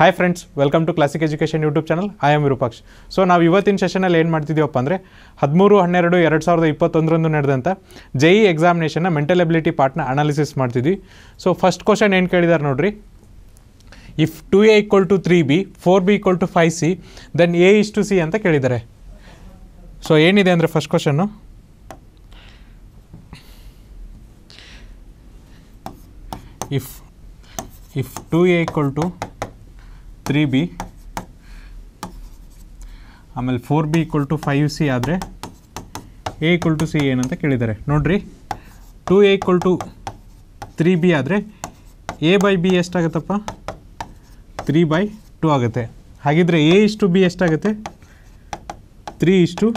Hi friends welcome to classic education YouTube channel I am Virupaksh so ನಾವು ಇವತ್ತಿನ ಸೆಷನಲ್ಲಿ ಏನು ಮಾಡ್ತಿದ್ದೀವಪ್ಪ ಅಂದರೆ ಹದಿಮೂರು ಹನ್ನೆರಡು ಎರಡು ಸಾವಿರದ ಇಪ್ಪತ್ತೊಂದರಂದು ನಡೆದಂಥ ಜೆ ಇ ಎಕ್ಸಾಮಿನೇಷನ್ನ ಮೆಂಟಲ್ ಎಬಿಲಿಟಿ ಪಾರ್ಟ್ನ ಅನಾಲಿಸಿಸ್ ಮಾಡ್ತಿದ್ವಿ ಸೊ ಫಸ್ಟ್ ಕ್ವಶನ್ ಏನು ಕೇಳಿದ್ದಾರೆ ನೋಡಿರಿ if two A equal to three B four B equal to five C then A is to C ಅಂತ ಕೇಳಿದ್ದಾರೆ ಸೊ ಏನಿದೆ ಅಂದರೆ ಫಸ್ಟ್ ಕ್ವಶನ್ನು if if two A equal to three B ಆಮೇಲೆ four B equal to five C ಆದರೆ A equal to C ಏನಂತ ಕೇಳಿದ್ದಾರೆ ನೋಡಿರಿ two A equal to three B ಆದರೆ ಎ ಬೈ ಬಿ ಎಷ್ಟಾಗತ್ತಪ್ಪ ತ್ರೀ ಬೈ ಟು ಆಗುತ್ತೆ ಹಾಗಿದ್ರೆ ಎ ಇಷ್ಟು ಬಿ ಎಷ್ಟಾಗುತ್ತೆ ತ್ರೀ ಇಷ್ಟು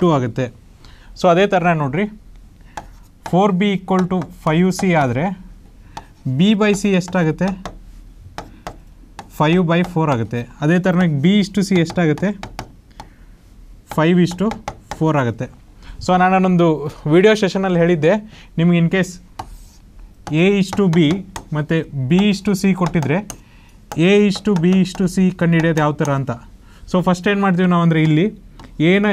ಟು ಆಗುತ್ತೆ ಸೊ ಅದೇ ಥರ ನೋಡಿರಿ four B equal to five C ಆದರೆ ಬಿ ಬೈ ಸಿ ಎಷ್ಟಾಗುತ್ತೆ ಫೈವ್ ಬೈ ಫೋರ್ ಆಗುತ್ತೆ ಅದೇ ಥರನಾಗಿ ಬಿ ಇಷ್ಟು ಸಿ ಎಷ್ಟಾಗುತ್ತೆ ಫೈವ್ ಇಷ್ಟು ಫೋರ್ ಆಗುತ್ತೆ ಸೊ ನಾನೊಂದು ವಿಡಿಯೋ ಸೆಷನಲ್ಲಿ ಹೇಳಿದ್ದೆ ನಿಮ್ಗೆ ಇನ್ ಕೇಸ್ ಎ ಇಷ್ಟು ಬಿ ಮತ್ತು ಬಿ ಇಷ್ಟು ಸಿ ಕೊಟ್ಟಿದ್ರೆ ಎ ಇಷ್ಟು ಬಿ ಇಷ್ಟು ಸಿ ಕಂಡುಹಿಡಿಯೋದು ಯಾವ ಥರ ಅಂತ ಸೊ ಫಸ್ಟ್ ಏನು ಮಾಡ್ತೀವಿ ನಾವು ಅಂದರೆ ಇಲ್ಲಿ ಏನ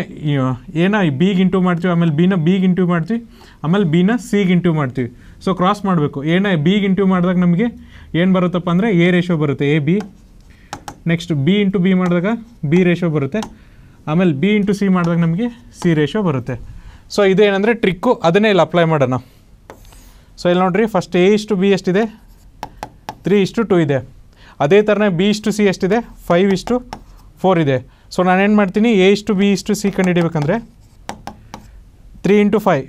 ಏನ ಬಿಗೆ ಇಂಟು ಮಾಡ್ತೀವಿ ಆಮೇಲೆ ಬಿನ ಬಿಗೆ ಇಂಟು ಮಾಡ್ತೀವಿ ಆಮೇಲೆ ಬಿನ ಸಿಗೆ ಇಂಟು ಮಾಡ್ತೀವಿ ಸೊ ಕ್ರಾಸ್ ಮಾಡಬೇಕು ಏನ ಬಿಗೆ ಇಂಟು ಮಾಡಿದಾಗ ನಮಗೆ ಏನು ಬರುತ್ತಪ್ಪ ಅಂದರೆ ಎ ರೇಷೋ ಬರುತ್ತೆ A B next B into B ಮಾಡಿದಾಗ ಬಿ ರೇಷೋ ಬರುತ್ತೆ ಆಮೇಲೆ ಬಿ ಇಂಟು ಸಿ ಮಾಡಿದಾಗ ನಮಗೆ ಸಿ ರೇಷೋ ಬರುತ್ತೆ ಸೊ ಇದೇನೆಂದರೆ ಟ್ರಿಕ್ಕು ಅದನ್ನೇ ಇಲ್ಲಿ ಅಪ್ಲೈ ಮಾಡೋಣ ಸೊ ಇಲ್ಲಿ ನೋಡಿರಿ ಫಸ್ಟ್ ಎ ಇಷ್ಟು ಬಿ ಎಷ್ಟಿದೆ ತ್ರೀ ಇಷ್ಟು ಟು ಇದೆ ಅದೇ ಥರನೇ ಬಿ ಇಷ್ಟು ಸಿ ಎಷ್ಟಿದೆ ಫೈವ್ ಇಷ್ಟು ಫೋರ್ ಇದೆ ಸೊ ನಾನೇನು ಮಾಡ್ತೀನಿ ಎ ಇಷ್ಟು ಬಿ ಇಷ್ಟು ಸಿ ಹಿಡಿಬೇಕಂದ್ರೆ three into five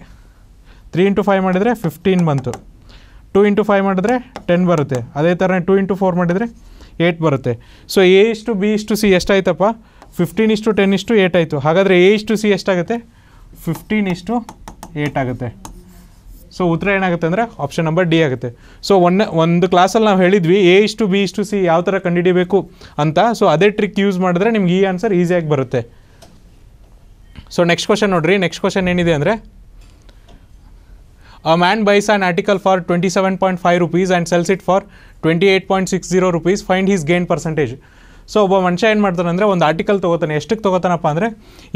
three into five ಮಾಡಿದರೆ ಫಿಫ್ಟೀನ್ ಬಂತು ಟು ಇಂಟು ಫೈವ್ ಮಾಡಿದ್ರೆ ಟೆನ್ ಬರುತ್ತೆ ಅದೇ ಥರನೇ ಟು ಇಂಟು ಫೋರ್ ಮಾಡಿದರೆ ಏಯ್ಟ್ ಬರುತ್ತೆ ಸೊ ಎ ಇಷ್ಟು ಬಿ ಇಷ್ಟು ಸಿ ಎಷ್ಟಾಯ್ತಪ್ಪ ಫಿಫ್ಟೀನ್ ಇಷ್ಟು ಟೆನ್ ಇಷ್ಟು ಏಟ್ ಆಯಿತು ಹಾಗಾದರೆ ಎ ಇಷ್ಟು ಸಿ ಎಷ್ಟಾಗುತ್ತೆ ಫಿಫ್ಟೀನ್ ಇಷ್ಟು ಏಟ್ ಆಗುತ್ತೆ ಸೊ ಉತ್ತರ ಏನಾಗುತ್ತೆ ಅಂದರೆ ಆಪ್ಷನ್ ನಂಬರ್ ಡಿ ಆಗುತ್ತೆ ಸೊ ಒನ್ ಒಂದು ಕ್ಲಾಸಲ್ಲಿ ನಾವು ಹೇಳಿದ್ವಿ ಎ ಇಷ್ಟು ಬಿ ಇಷ್ಟು ಸಿ ಯಾವ ಥರ ಕಂಡುಹಿಡಿಬೇಕು ಅಂತ ಸೊ ಅದೇ ಟ್ರಿಕ್ ಯೂಸ್ ಮಾಡಿದ್ರೆ ನಿಮ್ಗೆ ಈ ಆನ್ಸರ್ ಈಸಿಯಾಗಿ ಬರುತ್ತೆ ಸೊ ನೆಕ್ಸ್ಟ್ ಕ್ವಶನ್ ನೋಡಿರಿ ನೆಕ್ಸ್ಟ್ ಕ್ವಶನ್ ಏನಿದೆ ಅಂದರೆ a man buys an article for 27.5 rupees and sells it for 28.60 rupees find his gain percentage so ಒಬ್ಬ ಮನುಷ್ಯ ಏನು ಮಾಡ್ತಾನೆ ಅಂದರೆ ಒಂದು ಆರ್ಟಿಕಲ್ ತೊಗೋತಾನೆ ಎಷ್ಟಕ್ಕೆ ತೊಗೋತಾನಪ್ಪ ಅಂದರೆ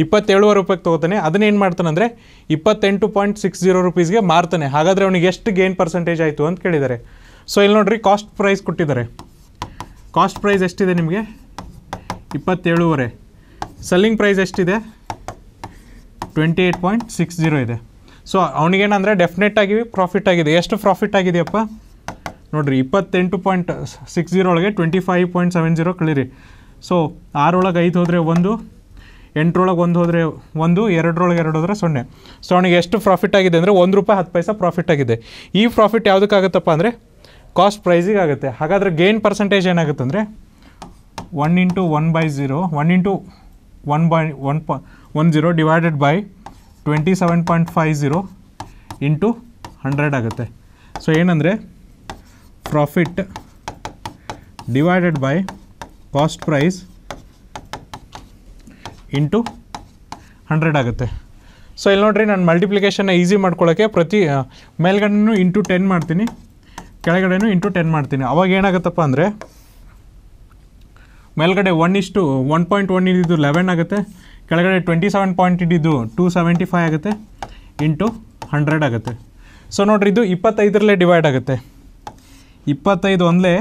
ಇಪ್ಪತ್ತೇಳುವರೆ ರೂಪಾಯಿಗೆ ತೊಗೋತಾನೆ ಅದನ್ನೇನು ಮಾಡ್ತಾನೆ ಅಂದರೆ ಇಪ್ಪತ್ತೆಂಟು ಪಾಯಿಂಟ್ ಸಿಕ್ಸ್ ಜೀರೋ ರುಪೀಸ್ಗೆ ಮಾರ್ತಾನೆ ಹಾಗಾದರೆ ಅವನಿಗೆ ಎಷ್ಟು ಗೇನ್ ಪರ್ಸೆಂಟೇಜ್ ಆಯಿತು ಅಂತ ಕೇಳಿದ್ದಾರೆ ಸೊ ಇಲ್ಲಿ ನೋಡ್ರಿ ಕಾಸ್ಟ್ ಪ್ರೈಸ್ ಕೊಟ್ಟಿದ್ದಾರೆ ಕಾಸ್ಟ್ ಪ್ರೈಸ್ ಎಷ್ಟಿದೆ ನಿಮಗೆ ಇಪ್ಪತ್ತೇಳುವರೆ ಸೆಲ್ಲಿಂಗ್ ಪ್ರೈಸ್ ಎಷ್ಟಿದೆ twenty eight point six zero ಇದೆ ಸೊ ಅವನಿಗೇನಂದರೆ ಡೆಫಿನೆಟ್ ಆಗಿ ಪ್ರಾಫಿಟ್ ಆಗಿದೆ ಎಷ್ಟು ಪ್ರಾಫಿಟ್ ಆಗಿದೆಯಪ್ಪ ನೋಡಿರಿ ಇಪ್ಪತ್ತೆಂಟು ಪಾಯಿಂಟ್ ಸಿಕ್ಸ್ ಜೀರೋ ಒಳಗೆ twenty five point seven zero ಕಳೀರಿ ಸೊ ಆರೊಳಗೆ ಐದು ಹೋದರೆ ಒಂದು ಎಂಟರೊಳಗೆ ಒಂದು ಹೋದರೆ ಒಂದು ಎರಡರೊಳಗೆ ಎರಡು ಹೋದರೆ ಸೊನ್ನೆ ಸೊ ಅವನಿಗೆ ಎಷ್ಟು ಪ್ರಾಫಿಟ್ ಆಗಿದೆ ಅಂದರೆ ಒಂದು ರೂಪಾಯಿ ಹತ್ತು ಪೈಸಾ ಪ್ರಾಫಿಟ್ ಆಗಿದೆ ಈ ಪ್ರಾಫಿಟ್ ಯಾವುದಕ್ಕಾಗುತ್ತಪ್ಪ ಅಂದರೆ ಕಾಸ್ಟ್ ಪ್ರೈಸಿಗೆ ಆಗುತ್ತೆ ಹಾಗಾದರೆ ಗೇನ್ ಪರ್ಸೆಂಟೇಜ್ ಏನಾಗುತ್ತೆ ಅಂದರೆ one into one by zero one into one by one ಪ one zero divided by twenty seven point five zero into hundred ಆಗುತ್ತೆ ಸೊ ಏನಂದರೆ profit divided by cost price into hundred ಆಗುತ್ತೆ so ಇಲ್ಲಿ ನೋಡಿರಿ ನಾನು ಮಲ್ಟಿಪ್ಲಿಕೇಶನ್ನ easy ಮಾಡ್ಕೊಳ್ಳೋಕ್ಕೆ ಪ್ರತಿ ಮೇಲ್ಗಡೆನೂ into ten ಮಾಡ್ತೀನಿ ಕೆಳಗಡೆನೂ ಇಂಟು ಟೆನ್ ಮಾಡ್ತೀನಿ ಅವಾಗ ಏನಾಗುತ್ತಪ್ಪ ಅಂದರೆ ಮೇಲ್ಗಡೆ ಒನ್ ಇಷ್ಟು ಒನ್ ಪಾಯಿಂಟ್ ಒನ್ ಇದ್ದಿದ್ದು ಲೆವೆನ್ ಆಗುತ್ತೆ ಕೆಳಗಡೆ ಟ್ವೆಂಟಿ ಸೆವೆನ್ ಪಾಯಿಂಟ್ ಇದ್ದಿದ್ದು ಟೂ ಸೆವೆಂಟಿ ಫೈವ್ ಆಗುತ್ತೆ ಇಂಟು ಹಂಡ್ರೆಡ್ ಆಗುತ್ತೆ ಸೊ ನೋಡ್ರಿ ಇದು ಇಪ್ಪತ್ತೈದರಲ್ಲೇ ಡಿವೈಡ್ ಆಗುತ್ತೆ ಇಪ್ಪತ್ತೈದು ಒಂದಲೇ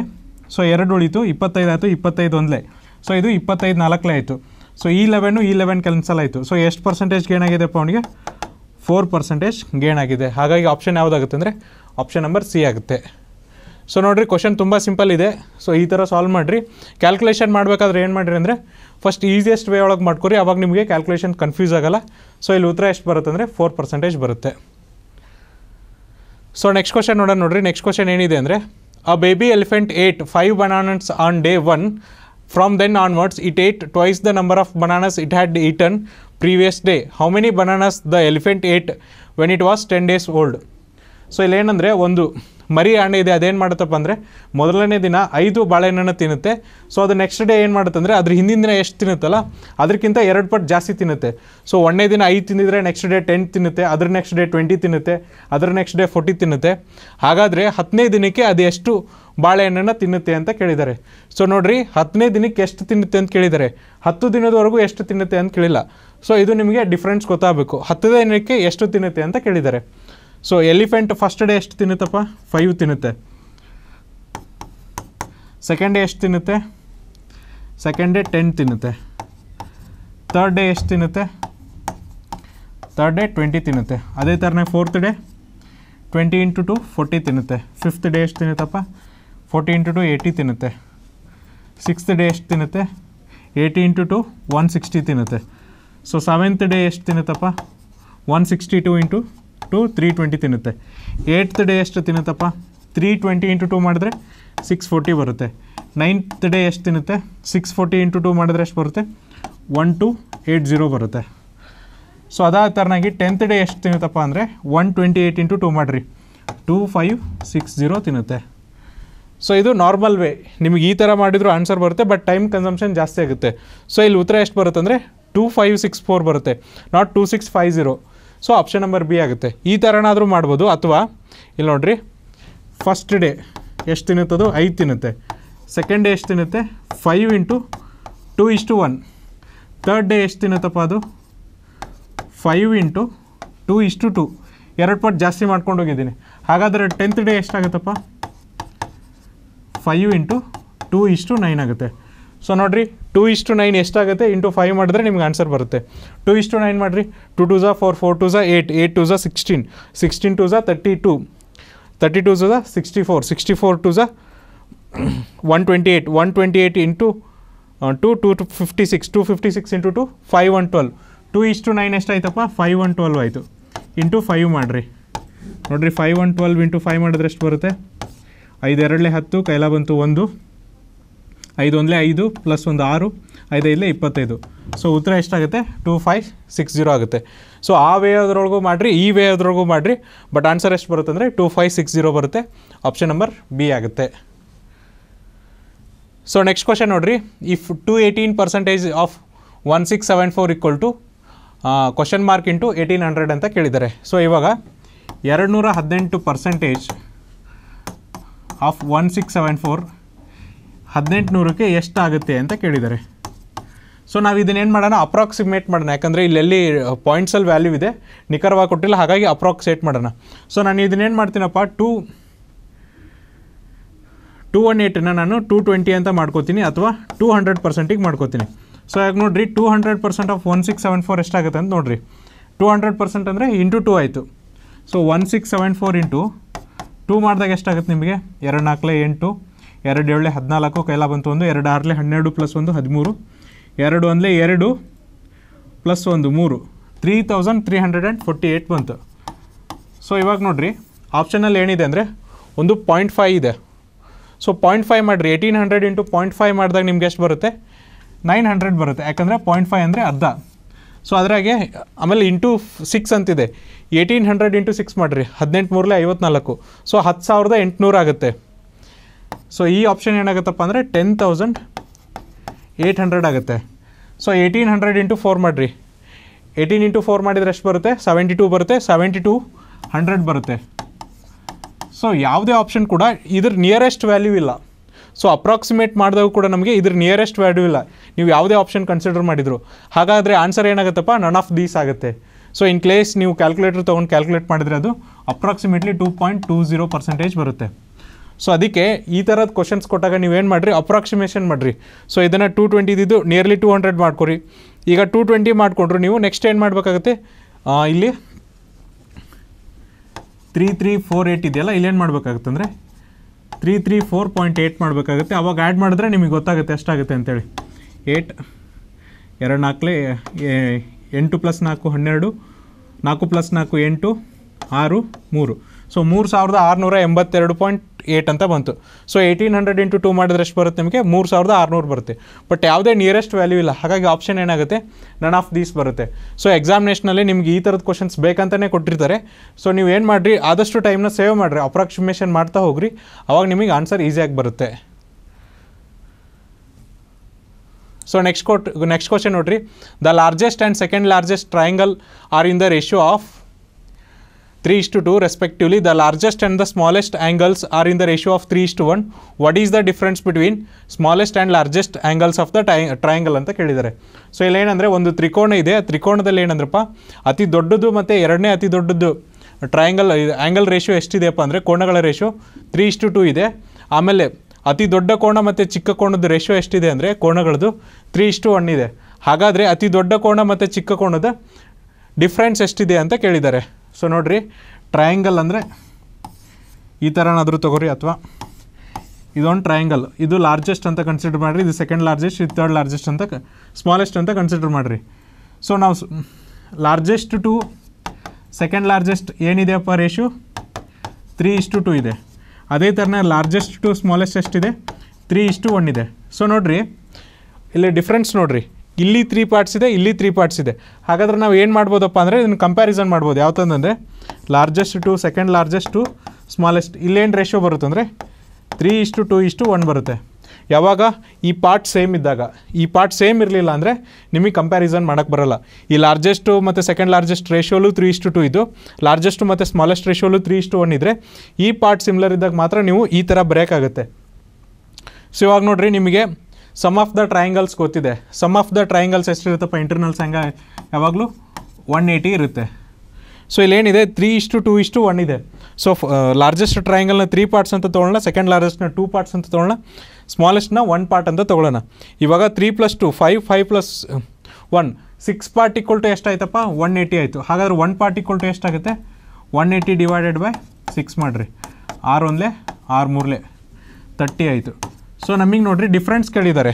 ಸೊ ಎರಡು ಉಳಿತು ಇಪ್ಪತ್ತೈದು ಆಯಿತು ಇಪ್ಪತ್ತೈದು ಒಂದಲೇ ಸೊ ಇದು ಇಪ್ಪತ್ತೈದು ನಾಲ್ಕಲೇ ಆಯಿತು ಸೊ ಈ ಲೆವೆನ್ನು ಈ ಲೆವೆನ್ ಕ್ಯಾನ್ಸಲ್ ಆಯಿತು ಸೊ ಎಷ್ಟು ಪರ್ಸೆಂಟೇಜ್ ಗೇನ್ ಆಗಿದೆಪ್ಪ ಅವನಿಗೆ ಫೋರ್ ಪರ್ಸೆಂಟೇಜ್ ಗೇನ್ ಆಗಿದೆ ಹಾಗಾಗಿ ಆಪ್ಷನ್ ಯಾವುದಾಗುತ್ತೆ ಅಂದರೆ ಆಪ್ಷನ್ ನಂಬರ್ ಸಿ ಆಗುತ್ತೆ ಸೊ ನೋಡಿರಿ ಕ್ವಶನ್ ತುಂಬ ಸಿಂಪಲ್ ಇದೆ ಸೊ ಈ ಥರ ಸಾಲ್ವ್ ಮಾಡಿರಿ ಕ್ಯಾಲ್ಕುಲೇಷನ್ ಮಾಡಬೇಕಾದ್ರೆ ಏನು ಮಾಡಿರಿ ಅಂದರೆ ಫಸ್ಟ್ ಈಸಿಯೆಸ್ಟ್ ವೇ ಒಳಗೆ ಮಾಡ್ಕೊರಿ ಅವಾಗ ನಿಮಗೆ ಕ್ಯಾಲ್ಕುಲೇಷನ್ ಕನ್ಫ್ಯೂಸ್ ಆಗಲ್ಲ ಸೊ ಇಲ್ಲಿ ಉತ್ತರ ಎಷ್ಟು ಬರುತ್ತೆ ಅಂದರೆ ಫೋರ್ ಪರ್ಸೆಂಟೇಜ್ ಬರುತ್ತೆ ಸೊ ನೆಕ್ಸ್ಟ್ ಕ್ವಶನ್ ನೋಡೋಣ ನೋಡ್ರಿ ನೆಕ್ಸ್ಟ್ ಕ್ವಶನ್ ಏನಿದೆ ಅಂದರೆ a baby elephant ate five bananas on day one from then onwards it ate twice the number of bananas it had eaten previous day how many bananas the elephant ate when it was ten days old so ಇಲ್ಲೇನಂದರೆ ಒಂದು ಮರಿ ಆಣೆ ಇದೆ ಅದೇನು ಮಾಡುತ್ತಪ್ಪ ಅಂದರೆ ಮೊದಲನೇ ದಿನ ಐದು ಬಾಳೆಹಣ್ಣನ್ನು ತಿನ್ನುತ್ತೆ ಸೊ ಅದು ನೆಕ್ಸ್ಟ್ ಡೇ ಏನು ಮಾಡುತ್ತೆ ಅಂದರೆ ಅದ್ರ ಹಿಂದಿನ ದಿನ ಎಷ್ಟು ತಿನ್ನುತ್ತಲ್ಲ ಅದಕ್ಕಿಂತ ಎರಡು ಪಟ್ಟು ಜಾಸ್ತಿ ತಿನ್ನುತ್ತೆ ಸೊ ಒಂದನೇ ದಿನ ಐದು ತಿಂದಿದ್ರೆ ನೆಕ್ಸ್ಟ್ ಡೇ ಟೆನ್ ತಿನ್ನುತ್ತೆ ಅದ್ರ ನೆಕ್ಸ್ಟ್ ಡೇ ಟ್ವೆಂಟಿ ತಿನ್ನುತ್ತೆ ಅದ್ರ ನೆಕ್ಸ್ಟ್ ಡೇ ಫೋರ್ಟಿ ತಿನ್ನುತ್ತೆ ಹಾಗಾದರೆ ಹತ್ತನೇ ದಿನಕ್ಕೆ ಅದು ಎಷ್ಟು ಬಾಳೆಹಣ್ಣನ್ನು ತಿನ್ನುತ್ತೆ ಅಂತ ಕೇಳಿದ್ದಾರೆ ಸೊ ನೋಡಿರಿ ಹತ್ತನೇ ದಿನಕ್ಕೆ ಎಷ್ಟು ತಿನ್ನುತ್ತೆ ಅಂತ ಕೇಳಿದ್ದಾರೆ ಹತ್ತು ದಿನದವರೆಗೂ ಎಷ್ಟು ತಿನ್ನುತ್ತೆ ಅಂತ ಕೇಳಿಲ್ಲ ಸೊ ಇದು ನಿಮಗೆ ಡಿಫ್ರೆನ್ಸ್ ಗೊತ್ತಾಗಬೇಕು ಹತ್ತನೇ ದಿನಕ್ಕೆ ಎಷ್ಟು ತಿನ್ನುತ್ತೆ ಅಂತ ಕೇಳಿದ್ದಾರೆ ಸೊ ಎಲಿಫೆಂಟ್ ಫಸ್ಟ್ ಡೇ ಎಷ್ಟು ತಿನ್ನುತ್ತಪ್ಪ ಫೈವ್ ತಿನ್ನುತ್ತೆ ಸೆಕೆಂಡ್ ಡೇ ಎಷ್ಟು ತಿನ್ನುತ್ತೆ ಸೆಕೆಂಡ್ ಡೇ ಟೆನ್ ತಿನ್ನುತ್ತೆ ತರ್ಡ್ ಡೇ ಎಷ್ಟು ತಿನ್ನುತ್ತೆ ತರ್ಡ್ ಡೇ ಟ್ವೆಂಟಿ ತಿನ್ನುತ್ತೆ ಅದೇ ಥರನೇ fourth day twenty into two forty ತಿನ್ನುತ್ತೆ ಫಿಫ್ತ್ ಡೇ ಎಷ್ಟು ತಿನ್ನುತ್ತಪ್ಪ ಫೋರ್ಟಿ ಇಂಟು ಟು ಏಯ್ಟಿ ತಿನ್ನುತ್ತೆ ಸಿಕ್ಸ್ತ್ ಡೇ ಎಷ್ಟು ತಿನ್ನುತ್ತೆ eighty into two one sixty ತಿನ್ನುತ್ತೆ ಸೊ ಸೆವೆಂತ್ ಡೇ ಎಷ್ಟು ತಿನ್ನುತ್ತಪ್ಪ one sixty two into two three twenty ತಿನ್ನುತ್ತೆ ಏಯ್ಟ್ ಡೇ ಎಷ್ಟು ತಿನ್ನುತ್ತಪ್ಪ ತ್ರೀ ಟ್ವೆಂಟಿ ಇಂಟು ಟು ಮಾಡಿದ್ರೆ ಸಿಕ್ಸ್ ಫೋರ್ಟಿ ಬರುತ್ತೆ ನೈನ್ತ್ ಡೇ ಎಷ್ಟು ತಿನ್ನುತ್ತೆ ಸಿಕ್ಸ್ ಫೋರ್ಟಿ ಇಂಟು ಟು ಮಾಡಿದ್ರೆ ಎಷ್ಟು ಬರುತ್ತೆ ಒನ್ ಟು ಏಯ್ಟ್ ಜೀರೋ ಬರುತ್ತೆ ಸೊ ಅದಾದ ಥರನಾಗಿ ಟೆಂತ್ ಡೇ ಎಷ್ಟು ತಿನ್ನುತ್ತಪ್ಪ ಅಂದರೆ one twenty eight into two ಮಾಡಿರಿ ಟೂ ಫೈವ್ ಸಿಕ್ಸ್ ಜೀರೋ ತಿನ್ನುತ್ತೆ ಸೊ ಇದು ನಾರ್ಮಲ್ ವೇ ನಿಮಗೆ ಈ ಥರ ಮಾಡಿದರೂ ಆನ್ಸರ್ ಬರುತ್ತೆ ಬಟ್ ಟೈಮ್ ಕನ್ಸಮ್ಷನ್ ಜಾಸ್ತಿ ಆಗುತ್ತೆ ಸೊ ಇಲ್ಲಿ ಉತ್ತರ ಎಷ್ಟು ಬರುತ್ತೆ ಅಂದರೆ ಟೂ ಫೈವ್ ಸಿಕ್ಸ್ ಫೋರ್ ಬರುತ್ತೆ not two six five zero so option number B ಆಗುತ್ತೆ ಈ ಥರನಾದರೂ ಮಾಡ್ಬೋದು ಅಥವಾ ಇಲ್ಲಿ ನೋಡ್ರಿ ಫಸ್ಟ್ ಡೇ ಎಷ್ಟು ತಿನ್ನುತ್ತದು ಐದು ತಿನ್ನುತ್ತೆ ಸೆಕೆಂಡ್ ಡೇ ಎಷ್ಟು ತಿನ್ನುತ್ತೆ ಫೈವ್ ಇಂಟು ಟೂ ಇಷ್ಟು ಒನ್ ತರ್ಡ್ ಡೇ ಎಷ್ಟು ತಿನ್ನುತ್ತಪ್ಪ ಅದು ಫೈವ್ ಇಂಟು ಟೂ ಇಷ್ಟು ಟು ಎರಡು ಪಾಟ್ ಜಾಸ್ತಿ ಮಾಡ್ಕೊಂಡು ಹೋಗಿದ್ದೀನಿ ಹಾಗಾದರೆ ಟೆಂತ್ ಡೇ ಎಷ್ಟಾಗುತ್ತಪ್ಪ ಫೈವ್ ಇಂಟು ಟೂ ಇಷ್ಟು ನೈನ್ ಆಗುತ್ತೆ ಸೊ ನೋಡಿರಿ ಟು ಇಷ್ಟು ನೈನ್ ಎಷ್ಟಾಗುತ್ತೆ ಇಂಟು ಫೈವ್ ಮಾಡಿದ್ರೆ ನಿಮ್ಗೆ ಆನ್ಸರ್ ಬರುತ್ತೆ ಟು ಇಷ್ಟು ನೈನ್ ಮಾಡಿರಿ ಟು ಟು ಝಾ ಫೋರ್ ಫೋರ್ ಟು ಝಾ ಏಯ್ಟ್ ಏಟ್ ಟು ಝಾ ಸಿಕ್ಸ್ಟೀನ್ ಸಿಕ್ಸ್ಟೀನ್ ಟು ಝಾ thirty two thirty two Jha sixty four sixty four two ಝಾ one twenty eight one twenty eight into two two two fifty six two fifty six into two five one twelve two ಇಷ್ಟು nine ಎಷ್ಟಾಯ್ತಪ್ಪ five one twelve ಆಯಿತು into five ಮಾಡಿರಿ ನೋಡಿರಿ five one twelve into five ಮಾಡಿದ್ರೆ ಎಷ್ಟು ಬರುತ್ತೆ ಐದು ಐದೆರಡಲೇ ಹತ್ತು ಕೈಲ ಬಂತು ಒಂದು ಐದು ಒಂದಲೇ ಐದು ಪ್ಲಸ್ ಒಂದು ಆರು ಐದು ಇಲ್ಲೇ ಇಪ್ಪತ್ತೈದು ಸೊ ಉತ್ತರ ಎಷ್ಟಾಗುತ್ತೆ ಟೂ ಫೈವ್ ಸಿಕ್ಸ್ ಜೀರೋ ಆಗುತ್ತೆ ಸೊ ಆ ವೇ ಅದರೊಳಗೂ ಮಾಡಿರಿ ಈ ವೇ ಅದರೊಳಗೂ ಮಾಡಿರಿ ಬಟ್ ಆನ್ಸರ್ ಎಷ್ಟು ಬರುತ್ತೆ ಅಂದರೆ ಟೂ ಫೈವ್ ಸಿಕ್ಸ್ ಜೀರೋ ಬರುತ್ತೆ ಆಪ್ಷನ್ ನಂಬರ್ ಬಿ ಆಗುತ್ತೆ ಸೊ ನೆಕ್ಸ್ಟ್ ಕ್ವಶನ್ ನೋಡಿರಿ if two eighteen percentage of one six seven four equal to question mark into eighteen hundred ಅಂತ ಕೇಳಿದ್ದಾರೆ ಸೊ ಇವಾಗ ಎರಡು ನೂರ ಹದಿನೆಂಟು percentage of one six seven four ಹದಿನೆಂಟುನೂರಕ್ಕೆ ಎಷ್ಟಾಗುತ್ತೆ ಅಂತ ಕೇಳಿದ್ದಾರೆ ಸೊ ನಾವು ಇದನ್ನೇನು ಮಾಡೋಣ ಅಪ್ರಾಕ್ಸಿಮೇಟ್ ಮಾಡೋಣ ಯಾಕಂದರೆ ಇಲ್ಲೆಲ್ಲಿ ಪಾಯಿಂಟ್ಸಲ್ಲಿ ವ್ಯಾಲ್ಯೂ ಇದೆ ನಿಖರವಾಗಿ ಕೊಟ್ಟಿಲ್ಲ ಹಾಗಾಗಿ ಅಪ್ರಾಕ್ಸಿಮೇಟ್ ಮಾಡೋಣ ಸೊ ನಾನು ಇದನ್ನೇನು ಮಾಡ್ತೀನಪ್ಪ ಟೂ ಟೂ ಒನ್ ಏಟನ್ನು ನಾನು ಟೂ ಟ್ವೆಂಟಿ ಅಂತ ಮಾಡ್ಕೋತೀನಿ ಅಥವಾ ಟೂ ಹಂಡ್ರೆಡ್ ಪರ್ಸೆಂಟಿಗೆ ಮಾಡ್ಕೋತೀನಿ ಸೊ ಯಾಕೆ ನೋಡಿರಿ two hundred percent of one six seven four ಎಷ್ಟಾಗುತ್ತೆ ಅಂತ ನೋಡಿರಿ ಟೂ ಹಂಡ್ರೆಡ್ ಪರ್ಸೆಂಟ್ ಅಂದರೆ ಇಂಟು ಟೂ ಆಯಿತು so one six seven four into two ಮಾಡಿದಾಗ ಎಷ್ಟಾಗುತ್ತೆ ನಿಮಗೆ ಎರಡು ನಾಲ್ಕಲೇ ಎಂಟು ಎರಡು ಏಳೆ ಹದಿನಾಲ್ಕು ಕೈಲಾ ಬಂತು ಒಂದು ಎರಡು ಆರಲೆ ಹನ್ನೆರಡು ಪ್ಲಸ್ ಒಂದು ಹದಿಮೂರು ಎರಡು ಅಂದರೆ ಎರಡು ಪ್ಲಸ್ ಒಂದು ಮೂರು three thousand three hundred and forty eight ಬಂತು ಸೊ ಇವಾಗ ನೋಡಿರಿ ಆಪ್ಷನಲ್ಲಿ ಏನಿದೆ ಅಂದರೆ ಒಂದು ಪಾಯಿಂಟ್ ಫೈವ್ ಇದೆ ಸೊ ಪಾಯಿಂಟ್ ಫೈವ್ ಮಾಡಿರಿ eighteen hundred into point five ಮಾಡಿದಾಗ ನಿಮ್ಗೆ ಎಷ್ಟು ಬರುತ್ತೆ ನೈನ್ ಹಂಡ್ರೆಡ್ ಬರುತ್ತೆ ಯಾಕಂದರೆ ಪಾಯಿಂಟ್ ಫೈ ಅಂದರೆ ಅರ್ಧ ಸೊ ಅದರಾಗೆ ಆಮೇಲೆ ಇಂಟು ಸಿಕ್ಸ್ ಅಂತಿದೆ ಏಯ್ಟೀನ್ ಹಂಡ್ರೆಡ್ ಇಂಟು ಸಿಕ್ಸ್ ಮಾಡಿರಿ ಹದಿನೆಂಟು ಮೂರಲೆ ಐವತ್ನಾಲ್ಕು ಸೊ ಹತ್ತು ಸಾವಿರದ ಎಂಟುನೂರು ಆಗುತ್ತೆ ಸೊ ಈ ಆಪ್ಷನ್ ಏನಾಗುತ್ತಪ್ಪ ಅಂದರೆ ಟೆನ್ ತೌಸಂಡ್ ಏಯ್ಟ್ ಹಂಡ್ರೆಡ್ ಆಗುತ್ತೆ so eighteen hundred into four ಮಾಡಿರಿ ಏಯ್ಟೀನ್ ಇಂಟು ಫೋರ್ ಮಾಡಿದರೆ ಎಷ್ಟು ಬರುತ್ತೆ ಸೆವೆಂಟಿ ಟೂ ಬರುತ್ತೆ ಸೆವೆಂಟಿ ಟೂ ಹಂಡ್ರೆಡ್ ಬರುತ್ತೆ ಸೊ ಯಾವುದೇ ಆಪ್ಷನ್ ಕೂಡ ಇದ್ರ ನಿಯರೆಸ್ಟ್ ವ್ಯಾಲ್ಯೂ ಇಲ್ಲ ಸೊ ಅಪ್ರಾಕ್ಸಿಮೇಟ್ ಮಾಡಿದಾಗ ಕೂಡ ನಮಗೆ ಇದ್ರ ನಿಯರೆಸ್ಟ್ ವ್ಯಾಲ್ಯೂ ಇಲ್ಲ ನೀವು ಯಾವುದೇ ಆಪ್ಷನ್ ಕನ್ಸಿಡರ್ ಮಾಡಿದರು ಹಾಗಾದರೆ ಆನ್ಸರ್ ಏನಾಗುತ್ತಪ್ಪ ನನ್ ಆಫ್ ದೀಸ್ ಆಗುತ್ತೆ ಸೊ ಇನ್ ಕೇಸ್ ನೀವು ಕ್ಯಾಲ್ಕುಲೇಟರ್ ತೊಗೊಂಡು ಕ್ಯಾಲ್ಕುಲೇಟ್ ಮಾಡಿದರೆ ಅದು approximately two point two zero percentage ಬರುತ್ತೆ ಸೊ ಅದಕ್ಕೆ ಈ ಥರದ ಕ್ವಶನ್ಸ್ ಕೊಟ್ಟಾಗ ನೀವೇನು ಮಾಡಿರಿ ಅಪ್ರಾಕ್ಸಿಮೇಷನ್ ಮಾಡಿರಿ ಸೊ ಇದನ್ನು ಟೂ ಟ್ವೆಂಟಿದಿದ್ದು ನಿಯರ್ಲಿ ಟೂ ಹಂಡ್ರೆಡ್ ಮಾಡ್ಕೊರಿ ಈಗ ಟೂ ಟ್ವೆಂಟಿ ಮಾಡಿಕೊಂಡ್ರು ನೀವು ನೆಕ್ಸ್ಟ್ ಏನು ಮಾಡಬೇಕಾಗತ್ತೆ ಇಲ್ಲಿ ತ್ರೀ ತ್ರೀ ಫೋರ್ ಏಯ್ಟ್ ಇದೆಯಲ್ಲ ಇಲ್ಲೇನು ಅಂದರೆ three three four point eight ಮಾಡಬೇಕಾಗತ್ತೆ ಅವಾಗ ಆ್ಯಡ್ ಮಾಡಿದ್ರೆ ನಿಮಗೆ ಗೊತ್ತಾಗುತ್ತೆ ಎಷ್ಟಾಗುತ್ತೆ ಅಂತೇಳಿ ಏಟ್ ಎರಡು ನಾಲ್ಕಲೇ ಎಂಟು ಪ್ಲಸ್ ನಾಲ್ಕು ಹನ್ನೆರಡು ನಾಲ್ಕು ಪ್ಲಸ್ ನಾಲ್ಕು ಎಂಟು ಆರು ಮೂರು ಸೊ ಮೂರು ಸಾವಿರದ ಆರುನೂರ ಎಂಬತ್ತೆರಡು ಪಾಯಿಂಟ್ ಏಟ್ ಅಂತ ಬಂತು so eighteen hundred into two ಮಾಡಿದ್ರೆ ಎಷ್ಟು ಬರುತ್ತೆ ನಿಮಗೆ ಮೂರು ಸಾವಿರದ ಆರುನೂರು ಬರುತ್ತೆ ಬಟ್ ಯಾವುದೇ ನಿಯರೆಸ್ಟ್ ವ್ಯಾಲ್ಯೂ ಇಲ್ಲ ಹಾಗಾಗಿ ಆಪ್ಷನ್ ಏನಾಗುತ್ತೆ ನನ್ ಆಫ್ ದೀಸ್ ಬರುತ್ತೆ ಸೊ ಎಕ್ಸಾಮಿನೇಷನಲ್ಲಿ ನಿಮ್ಗೆ ಈ ಥರದ ಕ್ವಶನ್ಸ್ ಬೇಕಂತಲೇ ಕೊಟ್ಟಿರ್ತಾರೆ ಸೊ ನೀವು ಏನು ಮಾಡಿರಿ ಆದಷ್ಟು ಟೈಮ್ನ ಸೇವ್ ಮಾಡಿರಿ ಅಪ್ರಾಕ್ಸಿಮೇಷನ್ ಮಾಡ್ತಾ ಹೋಗ್ರಿ ಅವಾಗ ನಿಮಗೆ ಆನ್ಸರ್ ಈಸಿಯಾಗಿ ಬರುತ್ತೆ ಸೊ ನೆಕ್ಸ್ಟ್ ಕೋಟ್ ನೆಕ್ಸ್ಟ್ ಕ್ವಶನ್ ನೋಡಿರಿ the largest and second largest triangle are in the ratio of three is to respectively the largest largest the smallest angles are are in the ratio of 3 is to 1. What is the difference between smallest and largest angles of ಅಂತ ಕೇಳಿದ್ದಾರೆ so ಇಲ್ಲಿ ಒಂದು ತ್ರಿಕೋಣ ಇದೆ ಆ ತ್ರಿಕೋಣದಲ್ಲಿ ಏನಂದ್ರಪ್ಪ ಅತಿ ದೊಡ್ಡದು ಮತ್ತು ಎರಡನೇ ಅತಿ ದೊಡ್ಡದು ಟ್ರಯಾಂಗಲ್ ಆ್ಯಂಗಲ್ ರೇಷಿಯೋ ಎಷ್ಟಿದೆಯಪ್ಪ ಅಂದರೆ ಕೋಣಗಳ ರೇಷಿಯೋ ತ್ರೀ ಇಷ್ಟು ಟು ಇದೆ ಆಮೇಲೆ ಅತಿ ದೊಡ್ಡ ಕೋಣ ಮತ್ತು ಚಿಕ್ಕ ಕೋಣದ ರೇಷಿಯೋ ಎಷ್ಟಿದೆ ಅಂದರೆ ಕೋಣಗಳದ್ದು ತ್ರೀ ಇಷ್ಟು ಒನ್ ಇದೆ ಹಾಗಾದರೆ ಅತಿ ದೊಡ್ಡ ಕೋಣ ಮತ್ತು ಚಿಕ್ಕ ಕೋಣದ ಡಿಫ್ರೆನ್ಸ್ ಎಷ್ಟಿದೆ ಅಂತ ಕೇಳಿದ್ದಾರೆ ಸೊ ನೋಡ್ರಿ ಟ್ರಯಾಂಗಲ್ ಅಂದರೆ ಈ ಥರ ತಗೋರಿ ಅಥವಾ ಇದೊಂದು ಟ್ರಯಾಂಗಲ್ ಇದು ಲಾರ್ಜೆಸ್ಟ್ ಅಂತ ಕನ್ಸಿಡರ್ ಮಾಡಿರಿ ಇದು ಸೆಕೆಂಡ್ ಲಾರ್ಜೆಸ್ಟ್ ಇದು ತರ್ಡ್ ಲಾರ್ಜೆಸ್ಟ್ ಅಂತ ಸ್ಮಾಲೆಸ್ಟ್ ಅಂತ ಕನ್ಸಿಡರ್ ಮಾಡಿರಿ ಸೊ ನಾವು ಲಾರ್ಜೆಸ್ಟ್ ಟು ಸೆಕೆಂಡ್ ಲಾರ್ಜೆಸ್ಟ್ ಏನಿದೆಯಪ್ಪ ರೇಷು ತ್ರೀ ಇಷ್ಟು ಟು ಇದೆ ಅದೇ ಥರನೇ ಲಾರ್ಜೆಸ್ಟ್ ಟು ಸ್ಮಾಲೆಸ್ಟ್ ಎಷ್ಟಿದೆ ತ್ರೀ ಇಷ್ಟು ಒನ್ ಇದೆ ಸೊ ನೋಡಿರಿ ಇಲ್ಲಿ ಡಿಫ್ರೆನ್ಸ್ ನೋಡಿರಿ ಇಲ್ಲಿ ತ್ರೀ ಪಾರ್ಟ್ಸ್ ಇದೆ ಇಲ್ಲಿ ತ್ರೀ ಪಾರ್ಟ್ಸ್ ಇದೆ ಹಾಗಾದ್ರೆ ನಾವು ಏನು ಮಾಡ್ಬೋದಪ್ಪ ಅಂದರೆ ಇದನ್ನು ಕಂಪ್ಯಾರಿಸನ್ ಮಾಡ್ಬೋದು ಯಾವತ್ತಂದರೆ largest to second largest to smallest ಇಲ್ಲೇನು ರೇಷೋ ಬರುತ್ತೆ ಅಂದರೆ ತ್ರೀ ಇಷ್ಟು ಟು ಇಷ್ಟು ಒನ್ ಬರುತ್ತೆ ಯಾವಾಗ ಈ ಪಾರ್ಟ್ ಸೇಮ್ ಇದ್ದಾಗ ಈ ಪಾರ್ಟ್ ಸೇಮ್ ಇರಲಿಲ್ಲ ಅಂದರೆ ನಿಮಗೆ ಕಂಪ್ಯಾರಿಸನ್ ಮಾಡೋಕ್ಕೆ ಬರೋಲ್ಲ ಈ ಲಾರ್ಜೆಸ್ಟು ಮತ್ತು ಸೆಕೆಂಡ್ ಲಾರ್ಜೆಸ್ಟ್ ರೇಷೋಲು ತ್ರೀ ಇಷ್ಟು ಟು ಇದು ಲಾರ್ಜೆಸ್ಟು ಮತ್ತು ಸ್ಮಾಲೆಸ್ಟ್ ರೇಷೋಲು ತ್ರೀ ಇಷ್ಟು ಒನ್ ಇದ್ದರೆ ಈ ಪಾರ್ಟ್ ಸಿಮ್ಲರ್ ಇದ್ದಾಗ ಮಾತ್ರ ನೀವು ಈ ಥರ ಆಗುತ್ತೆ ಸೊ ಇವಾಗ ನೋಡಿರಿ ನಿಮಗೆ ಸಮ್ ಆಫ್ ದ ಟ್ರಯಾಂಗಲ್ಸ್ ಗೊತ್ತಿದೆ ಸಮ್ ಆಫ್ ದ ಟ್ರಯಾಂಗಲ್ಸ್ ಎಷ್ಟಿರುತ್ತಪ್ಪ ಇಂಟರ್ನಲ್ಸ್ ಹಂಗೆ ಯಾವಾಗಲೂ ಒನ್ ಏಯ್ಟಿ ಇರುತ್ತೆ ಸೊ ಇಲ್ಲೇನಿದೆ ತ್ರೀ ಇಷ್ಟು ಟೂ ಇಷ್ಟು ಒನ್ ಇದೆ ಸೊ ಲಾರ್ಜೆಸ್ಟ್ ಟ್ರಯಾಂಗಲ್ನ ತ್ರೀ ಪಾರ್ಟ್ಸ್ ಅಂತ ತೊಗೊಳ್ಳೋಣ ಸೆಕೆಂಡ್ ಲಾರ್ಜೆಸ್ಟ್ನ ಟೂ ಪಾರ್ಟ್ಸ್ ಅಂತ ತೊಗೊಳ್ಳೋಣ ಸ್ಮಾಲೆಸ್ಟ್ನ ಒನ್ ಪಾರ್ಟ್ ಅಂತ ತೊಗೊಳ್ಳೋಣ ಇವಾಗ three plus two five five plus one six part equal to ಎಷ್ಟಾಯ್ತಪ್ಪ ಒನ್ ಏಯ್ಟಿ ಆಯಿತು ಹಾಗಾದ್ರೆ ಒನ್ ಪಾರ್ಟ್ ಈಕ್ವಲ್ ಟು ಎಷ್ಟಾಗುತ್ತೆ one eighty divided by six ಮಾಡಿರಿ ಆರು ಒಂದಲೇ ಆರು ಮೂರಲೆ ತರ್ಟಿ ಆಯಿತು ಸೊ ನಮಗೆ ನೋಡಿರಿ ಡಿಫ್ರೆನ್ಸ್ ಕೇಳಿದ್ದಾರೆ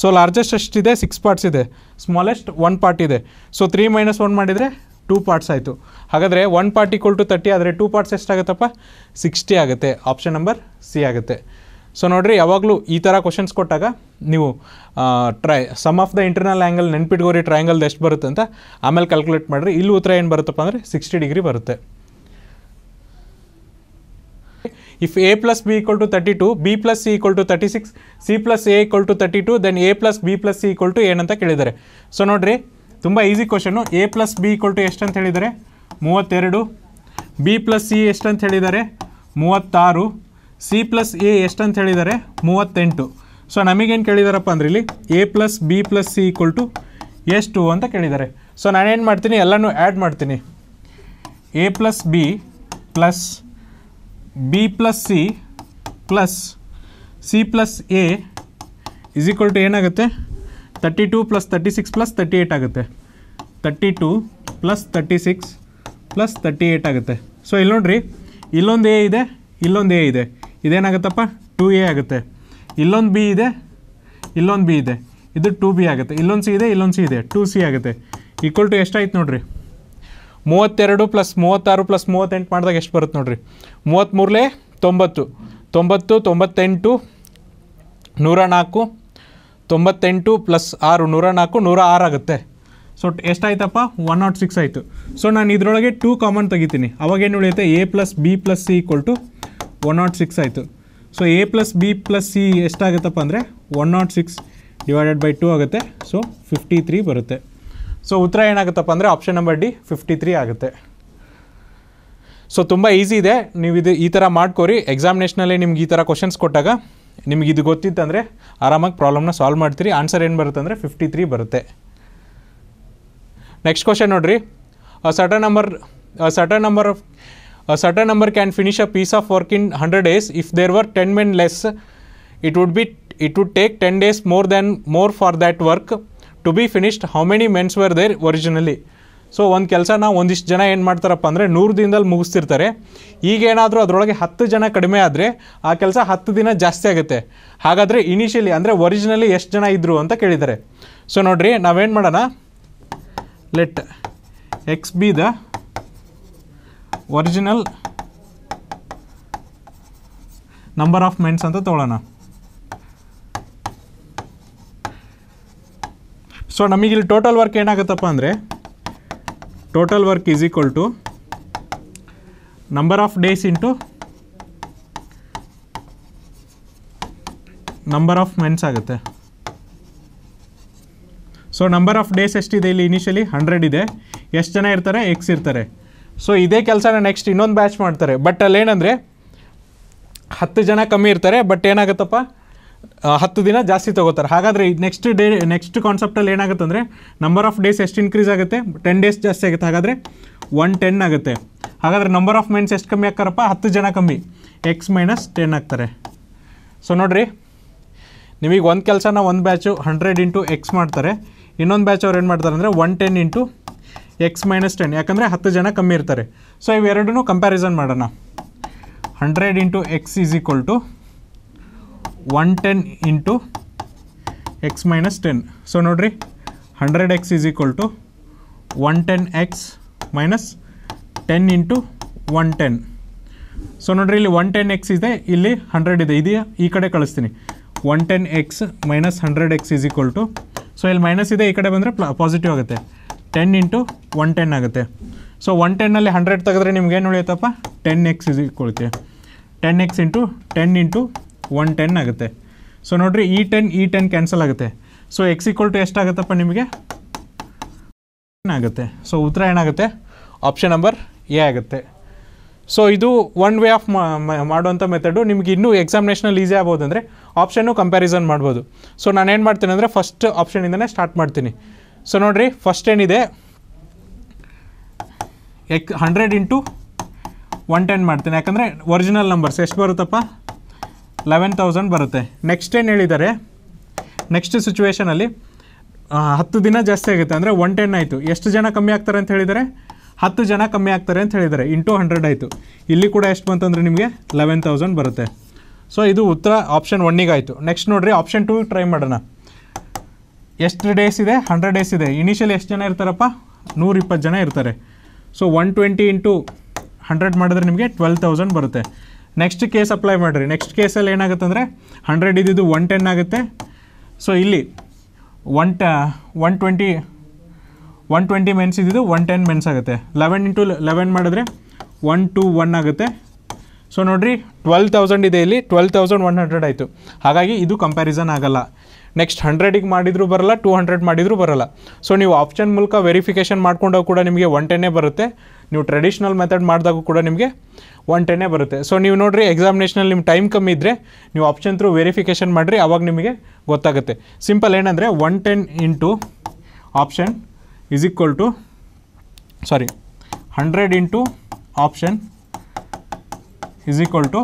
ಸೊ ಲಾರ್ಜೆಸ್ಟ್ ಎಷ್ಟಿದೆ ಸಿಕ್ಸ್ ಪಾರ್ಟ್ಸ್ ಇದೆ ಸ್ಮಾಲೆಸ್ಟ್ ಒನ್ ಪಾರ್ಟ್ ಇದೆ ಸೊ ತ್ರೀ ಮೈನಸ್ ಒನ್ ಮಾಡಿದರೆ ಟೂ ಪಾರ್ಟ್ಸ್ ಆಯಿತು ಹಾಗಾದರೆ one part equal to thirty ಆದರೆ ಟೂ ಪಾರ್ಟ್ಸ್ ಎಷ್ಟಾಗುತ್ತಪ್ಪ ಸಿಕ್ಸ್ಟಿ ಆಗುತ್ತೆ ಆಪ್ಷನ್ ನಂಬರ್ ಸಿ ಆಗುತ್ತೆ ಸೊ ನೋಡಿರಿ ಯಾವಾಗಲೂ ಈ ಥರ ಕ್ವಶನ್ಸ್ ಕೊಟ್ಟಾಗ ನೀವು try sum of the internal angle ನೆನ್ಪಿಟ್ಗೋರಿ ಟ್ರಯಾಂಗಲ್ ಎಷ್ಟು ಬರುತ್ತೆ ಅಂತ ಆಮೇಲೆ ಕ್ಯಾಲ್ಕುಲೇಟ್ ಮಾಡಿರಿ ಇಲ್ಲಿ ಉತ್ತರ ಏನು ಬರುತ್ತಪ್ಪ ಅಂದರೆ ಸಿಕ್ಸ್ಟಿ ಡಿಗ್ರಿ ಬರುತ್ತೆ if A plus B equal to thirty two B plus C equal to thirty six C plus A equal to thirty two then A plus B plus C equal to ಏನಂತ ಕೇಳಿದ್ದಾರೆ so ನೋಡಿರಿ ತುಂಬ easy question A plus B equal to ಎಷ್ಟು ಅಂತ ಹೇಳಿದ್ದಾರೆ ಮೂವತ್ತೆರಡು B plus C ಎಷ್ಟಂತ ಹೇಳಿದ್ದಾರೆ ಮೂವತ್ತಾರು ಸಿ ಪ್ಲಸ್ ಎ ಎಷ್ಟು ಅಂತ ಹೇಳಿದ್ದಾರೆ ಮೂವತ್ತೆಂಟು ಸೊ ನಮಗೇನು ಕೇಳಿದಾರಪ್ಪ ಅಂದ್ರೆ ಇಲ್ಲಿ A plus B plus C equal to ಎಷ್ಟು ಅಂತ ಕೇಳಿದ್ದಾರೆ ಸೊ ನಾನೇನು ಮಾಡ್ತೀನಿ ಎಲ್ಲನೂ ಆ್ಯಡ್ ಮಾಡ್ತೀನಿ A plus B plus B plus C plus C plus A is equal to ಏನಾಗುತ್ತೆ thirty two plus thirty six plus thirty eight ಆಗುತ್ತೆ thirty two plus thirty six plus thirty eight ಆಗುತ್ತೆ so ಇಲ್ಲಿ ನೋಡ್ರಿ ಇಲ್ಲೊಂದು A ಇದೆ ಇಲ್ಲೊಂದು A ಇದೆ ಇದೇನಾಗುತ್ತಪ್ಪ two A ಆಗುತ್ತೆ ಇಲ್ಲೊಂದು ಬಿ ಇದೆ ಇಲ್ಲೊಂದು ಬಿ ಇದೆ ಇದು ಟೂ ಬಿ ಆಗುತ್ತೆ ಇಲ್ಲೊಂದು ಸಿ ಇದೆ ಇಲ್ಲೊಂದು ಸಿ ಇದೆ ಟೂ ಸಿ ಆಗುತ್ತೆ ಈಕ್ವಲ್ ಟು ಎಷ್ಟಾಯ್ತು ನೋಡ್ರಿ ಮೂವತ್ತೆರಡು ಪ್ಲಸ್ ಮೂವತ್ತಾರು ಪ್ಲಸ್ ಮೂವತ್ತೆಂಟು ಮಾಡಿದಾಗ ಎಷ್ಟು ಬರುತ್ತೆ ನೋಡ್ರಿ ಮೂವತ್ತ್ಮೂರಲೇ ತೊಂಬತ್ತು ತೊಂಬತ್ತು ತೊಂಬತ್ತೆಂಟು ನೂರ ನಾಲ್ಕು ತೊಂಬತ್ತೆಂಟು ಪ್ಲಸ್ ಆರು ನೂರ ನಾಲ್ಕು ನೂರ ಆರು ಆಗುತ್ತೆ ಸೊ ಎಷ್ಟಾಯ್ತಪ್ಪ ಒನ್ ನಾಟ್ ಸಿಕ್ಸ್ ಆಯಿತು ಸೊ ನಾನು ಇದರೊಳಗೆ ಟೂ ಕಾಮನ್ ತೆಗಿತೀನಿ ಅವಾಗೇನು ಉಳಿಯುತ್ತೆ A plus B plus C equal to one nought six ಆಯಿತು so A plus B plus C ಎಷ್ಟಾಗುತ್ತಪ್ಪ ಅಂದರೆ one nought six divided by two ಆಗುತ್ತೆ ಸೊ ಫಿಫ್ಟಿ ತ್ರೀ ಬರುತ್ತೆ ಸೊ ಉತ್ತರ ಏನಾಗುತ್ತಪ್ಪ ಅಂದರೆ option number D fifty three ಆಗುತ್ತೆ so ತುಂಬ ಈಸಿ ಇದೆ ನೀವು ಇದು ಈ ಥರ ಮಾಡ್ಕೊರಿ ಎಕ್ಸಾಮಿನೇಷನಲ್ಲಿ ನಿಮ್ಗೆ ಈ ಥರ ಕ್ವಶನ್ಸ್ ಕೊಟ್ಟಾಗ ನಿಮ್ಗೆ ಇದು ಗೊತ್ತಿತ್ತಂದರೆ ಆರಾಮಾಗಿ ಪ್ರಾಬ್ಲಮ್ನ ಸಾಲ್ವ್ ಮಾಡ್ತೀರಿ ಆನ್ಸರ್ ಏನು ಬರುತ್ತೆ ಅಂದರೆ ಫಿಫ್ಟಿ ತ್ರೀ ಬರುತ್ತೆ ನೆಕ್ಸ್ಟ್ ಕ್ವಶನ್ ನೋಡಿರಿ certain number certain number of certain number can finish a piece of work in hundred days if there were ten men less it would be it would take ten days more than more for that work to be finished how many mens were there originally so ಒಂದು ಕೆಲಸ ನಾವು ಒಂದಿಷ್ಟು ಜನ ಏನು ಮಾಡ್ತಾರಪ್ಪ ಅಂದರೆ ನೂರು ದಿನದಲ್ಲಿ ಮುಗಿಸ್ತಿರ್ತಾರೆ ಈಗೇನಾದರೂ ಅದರೊಳಗೆ ಹತ್ತು ಜನ ಕಡಿಮೆ ಆದರೆ ಆ ಕೆಲಸ ಹತ್ತು ದಿನ ಜಾಸ್ತಿ ಆಗುತ್ತೆ ಹಾಗಾದರೆ ಇನಿಷಿಯಲಿ ಅಂದರೆ ಒರಿಜಿನಲಿ ಎಷ್ಟು ಜನ ಇದ್ದರು ಅಂತ ಕೇಳಿದ್ದಾರೆ ಸೊ ನೋಡಿರಿ ನಾವೇನು ಮಾಡೋಣ let X be the original number of mens ಅಂತ ತೊಗೊಳ್ಳೋಣ ಸೊ ನಮಗಿಲ್ಲಿ ಟೋಟಲ್ ವರ್ಕ್ ಏನಾಗುತ್ತಪ್ಪ ಅಂದರೆ total work is equal to number of days into number of mens ಆಗುತ್ತೆ ಸೊ ನಂಬರ್ ಆಫ್ ಡೇಸ್ ಎಷ್ಟಿದೆ ಇಲ್ಲಿ ಇನಿಷಿಯಲಿ ಹಂಡ್ರೆಡ್ ಇದೆ ಎಷ್ಟು ಜನ ಇರ್ತಾರೆ ಎಕ್ಸ್ ಇರ್ತಾರೆ ಸೊ ಇದೇ ಕೆಲಸನ ನೆಕ್ಸ್ಟ್ ಇನ್ನೊಂದು ಬ್ಯಾಚ್ ಮಾಡ್ತಾರೆ ಬಟ್ ಅಲ್ಲೇನಂದರೆ ಹತ್ತು ಜನ ಕಮ್ಮಿ ಇರ್ತಾರೆ ಬಟ್ ಏನಾಗುತ್ತಪ್ಪ ಹತ್ತು ದಿನ ಜಾಸ್ತಿ ತೊಗೋತಾರೆ ಹಾಗಾದರೆ ನೆಕ್ಸ್ಟ್ ಡೇ ನೆಕ್ಸ್ಟ್ ಕಾನ್ಸೆಪ್ಟಲ್ಲಿ ಏನಾಗುತ್ತೆ ಅಂದರೆ ನಂಬರ್ ಆಫ್ ಡೇಸ್ ಎಷ್ಟು ಇನ್ಕ್ರೀಸ್ ಆಗುತ್ತೆ ಟೆನ್ ಡೇಸ್ ಜಾಸ್ತಿ ಆಗುತ್ತೆ ಹಾಗಾದರೆ ಒನ್ ಟೆನ್ ಆಗುತ್ತೆ ಹಾಗಾದರೆ ನಂಬರ್ ಆಫ್ ಮೆನ್ಸ್ ಎಷ್ಟು ಕಮ್ಮಿ ಹಾಕಾರಪ್ಪ ಹತ್ತು ಜನ ಕಮ್ಮಿ ಎಕ್ಸ್ ಮೈನಸ್ ಟೆನ್ ಹಾಕ್ತಾರೆ ಸೊ ನೋಡಿರಿ ನಿಮಗೆ ಒಂದು ಕೆಲಸನ ಒಂದು ಬ್ಯಾಚು ಹಂಡ್ರೆಡ್ ಇಂಟು ಎಕ್ಸ್ ಮಾಡ್ತಾರೆ ಇನ್ನೊಂದು ಬ್ಯಾಚ್ ಅವ್ರು ಏನು ಮಾಡ್ತಾರೆ ಅಂದರೆ one ten into X minus ten ಯಾಕಂದರೆ ಹತ್ತು ಜನ ಕಮ್ಮಿ ಇರ್ತಾರೆ ಸೊ ಇವೆರಡೂ ಕಂಪ್ಯಾರಿಸನ್ ಮಾಡೋಣ hundred into X is equal to one ten into X minus ten so ನೋಡ್ರಿ hundred X is equal to one ten X minus ten into one ten so ನೋಡ್ರಿ ಇಲ್ಲಿ ಒನ್ ಟೆನ್ ಎಕ್ಸ್ ಇದೆ ಇಲ್ಲಿ hundred ಇದೆ ಇದೆಯಾ ಈ ಕಡೆ ಕಳಿಸ್ತೀನಿ one ten X minus hundred X is equal to so ಇಲ್ಲಿ ಮೈನಸ್ ಇದೆ ಈ ಕಡೆ ಬಂದರೆ ಪಾಸಿಟಿವ್ ಆಗುತ್ತೆ ಟೆನ್ ಇಂಟು ಒನ್ ಟೆನ್ ಆಗುತ್ತೆ ಸೊ ಒನ್ ಟೆನ್ನಲ್ಲಿ ಹಂಡ್ರೆಡ್ ತೆಗೆದ್ರೆ ನಿಮ್ಗೆ ಏನು ಉಳಿಯುತ್ತಪ್ಪ ಟೆನ್ ಎಕ್ಸ್ ಈಸ್ ಈಕ್ವಲ್ಗೆ ten x into ten into one ten ಆಗುತ್ತೆ ಸೊ ನೋಡಿರಿ ಈ ಟೆನ್ ಈ ಟೆನ್ ಕ್ಯಾನ್ಸಲ್ ಆಗುತ್ತೆ ಸೊ ಎಕ್ಸ್ ಈಕ್ವಲ್ ಟು ಎಷ್ಟಾಗುತ್ತಪ್ಪ ನಿಮಗೆ ಆಗುತ್ತೆ ಸೊ ಉತ್ತರ ಏನಾಗುತ್ತೆ ಆಪ್ಷನ್ ನಂಬರ್ ಎ ಆಗುತ್ತೆ ಸೊ ಇದು ಒನ್ ವೇ ಆಫ್ ಮಾಡುವಂಥ ಮೆಥಡು ನಿಮಗೆ ಇನ್ನೂ ಎಕ್ಸಾಮಿನೇಷನಲ್ಲಿ ಈಸಿ ಆಗ್ಬೋದು ಅಂದರೆ ಆಪ್ಷನ್ನು ಕಂಪ್ಯಾರಿಸನ್ ಮಾಡ್ಬೋದು ಸೊ ನಾನೇನು ಮಾಡ್ತೀನಿ ಅಂದರೆ ಫಸ್ಟ್ ಆಪ್ಷನಿಂದನೇ ಸ್ಟಾರ್ಟ್ ಮಾಡ್ತೀನಿ ಸೊ ನೋಡಿರಿ ಫಸ್ಟ್ ಏನಿದೆ x hundred into one ten ಮಾಡ್ತೀನಿ ಯಾಕಂದರೆ ಒರಿಜಿನಲ್ ನಂಬರ್ಸ್ ಎಷ್ಟು ಬರುತ್ತಪ್ಪ ಲೆವೆನ್ ತೌಸಂಡ್ ಬರುತ್ತೆ ನೆಕ್ಸ್ಟ್ ಏನು ಹೇಳಿದ್ದಾರೆ ನೆಕ್ಸ್ಟ್ ಸಿಚುವೇಷನಲ್ಲಿ ಹತ್ತು ದಿನ ಜಾಸ್ತಿ ಆಗುತ್ತೆ ಅಂದರೆ ಒನ್ ಟೆನ್ ಆಯಿತು ಎಷ್ಟು ಜನ ಕಮ್ಮಿ ಆಗ್ತಾರೆ ಅಂತ ಹೇಳಿದರೆ ಹತ್ತು ಜನ ಕಮ್ಮಿ ಆಗ್ತಾರೆ ಅಂತ ಹೇಳಿದ್ದಾರೆ ಇಂಟು ಹಂಡ್ರೆಡ್ ಆಯಿತು ಇಲ್ಲಿ ಕೂಡ ಎಷ್ಟು ಬಂತಂದರೆ ನಿಮಗೆ ಲೆವೆನ್ ತೌಸಂಡ್ ಬರುತ್ತೆ ಸೊ ಇದು ಉತ್ತರ ಆಪ್ಷನ್ ಆಯಿತು ನೆಕ್ಸ್ಟ್ ನೋಡಿರಿ ಆಪ್ಷನ್ ಟು ಟ್ರೈ ಮಾಡೋಣ ಎಷ್ಟು ಡೇಸ್ ಇದೆ ಹಂಡ್ರೆಡ್ ಡೇಸ್ ಇದೆ ಇನಿಷಿಯಲ್ ಎಷ್ಟು ಜನ ಇರ್ತಾರಪ್ಪ ನೂರಿಪ್ಪತ್ತು ಜನ ಇರ್ತಾರೆ so one twenty into hundred ಮಾಡಿದ್ರೆ ನಿಮಗೆ ಟ್ವೆಲ್ ತೌಸಂಡ್ ಬರುತ್ತೆ ನೆಕ್ಸ್ಟ್ ಕೇಸ್ ಅಪ್ಲೈ ಮಾಡಿರಿ ನೆಕ್ಸ್ಟ್ ಕೇಸಲ್ಲಿ ಏನಾಗುತ್ತೆ ಅಂದರೆ ಹಂಡ್ರೆಡ್ ಇದ್ದಿದ್ದು ಒನ್ ಟೆನ್ ಆಗುತ್ತೆ ಸೊ ಇಲ್ಲಿ ಒನ್ ಟ one twenty one twenty men's ಇದ್ದಿದ್ದು ಒನ್ ಟೆನ್ ಮೆನ್ಸ್ ಆಗುತ್ತೆ ಲೆವೆನ್ ಇಂಟು ಲೆವೆನ್ ಮಾಡಿದ್ರೆ ಒನ್ ಟು ಒನ್ ಆಗುತ್ತೆ ಸೊ ನೋಡಿರಿ ಟ್ವೆಲ್ ತೌಸಂಡ್ ಇದೆ ಇಲ್ಲಿ ಟ್ವೆಲ್ ತೌಸಂಡ್ ಒನ್ ಹಂಡ್ರೆಡ್ ಆಯಿತು ಹಾಗಾಗಿ ಇದು ಕಂಪ್ಯಾರಿಸನ್ ಆಗಲ್ಲ ನೆಕ್ಸ್ಟ್ ಹಂಡ್ರೆಡಿಗೆ ಮಾಡಿದರೂ ಬರಲ್ಲ ಟೂ ಹಂಡ್ರೆಡ್ ಮಾಡಿದರೂ ಬರಲ್ಲ ಸೊ ನೀವು ಆಪ್ಷನ್ ಮೂಲಕ ವೆರಿಫಿಕೇಷನ್ ಮಾಡ್ಕೊಂಡಾಗ ಕೂಡ ನಿಮಗೆ ಒನ್ ಟೆನ್ನೇ ಬರುತ್ತೆ ನೀವು ಟ್ರೆಡಿಷ್ನಲ್ ಮೆಥಡ್ ಮಾಡಿದಾಗೂ ಕೂಡ ನಿಮಗೆ ಒನ್ ಟೆನ್ನೇ ಬರುತ್ತೆ ಸೊ ನೀವು ನೋಡಿರಿ ಎಕ್ಸಾಮಿನೇಷನಲ್ಲಿ ನಿಮ್ಮ ಟೈಮ್ ಕಮ್ಮಿ ಇದ್ದರೆ ನೀವು ಆಪ್ಷನ್ ಥ್ರೂ ವೆರಿಫಿಕೇಷನ್ ಮಾಡಿರಿ ಅವಾಗ ನಿಮಗೆ ಗೊತ್ತಾಗುತ್ತೆ ಸಿಂಪಲ್ ಏನಂದರೆ one ten into option is equal to sorry hundred into option is equal to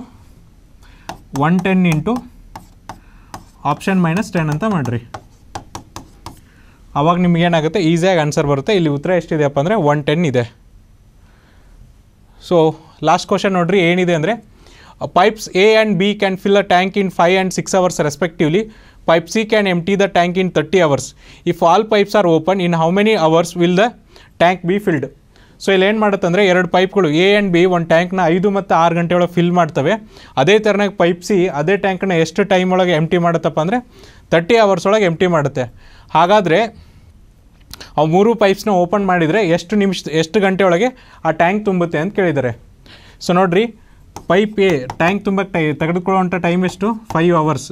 one ten into option minus ten ಅಂತ ಮಾಡಿರಿ ಆವಾಗ ನಿಮಗೇನಾಗುತ್ತೆ ಈಸಿಯಾಗಿ ಆನ್ಸರ್ ಬರುತ್ತೆ ಇಲ್ಲಿ ಉತ್ತರ ಎಷ್ಟಿದೆಯಪ್ಪ ಅಂದರೆ ಒನ್ ಟೆನ್ ಇದೆ ಸೊ ಲಾಸ್ಟ್ ಕ್ವಶನ್ ನೋಡ್ರಿ ಏನಿದೆ ಅಂದರೆ pipes A and B can fill a tank in five and six hours respectively pipe C can empty the tank in thirty hours if all pipes are open in how many hours will the tank be filled so ಇಲ್ಲಿ ಏನು ಅಂದರೆ ಎರಡು ಪೈಪ್ಗಳು A and B ಒಂದು ಟ್ಯಾಂಕ್ನ ಐದು ಮತ್ತು ಆರು ಗಂಟೆ ಒಳಗೆ ಫಿಲ್ ಮಾಡ್ತವೆ ಅದೇ ಥರನಾಗ ಪೈಪ್ ಸಿ ಅದೇ ಟ್ಯಾಂಕ್ನ ಎಷ್ಟು ಟೈಮ್ ಒಳಗೆ ಎಂಟಿ ಮಾಡುತ್ತಪ್ಪ ಅಂದರೆ ತರ್ಟಿ ಅವರ್ಸ್ ಒಳಗೆ ಎಂಟಿ ಮಾಡುತ್ತೆ ಹಾಗಾದರೆ ಆ ಮೂರು ಪೈಪ್ಸ್ನ ಓಪನ್ ಮಾಡಿದರೆ ಎಷ್ಟು ನಿಮಿಷ ಎಷ್ಟು ಗಂಟೆ ಒಳಗೆ ಆ ಟ್ಯಾಂಕ್ ತುಂಬುತ್ತೆ ಅಂತ ಕೇಳಿದ್ದಾರೆ ಸೊ ನೋಡ್ರಿ ಪೈಪ್ ಎ ಟ್ಯಾಂಕ್ ತುಂಬಕ್ಕೆ ತೆಗೆದುಕೊಳ್ಳುವಂಥ ಟೈಮ್ ಎಷ್ಟು ಫೈವ್ ಅವರ್ಸ್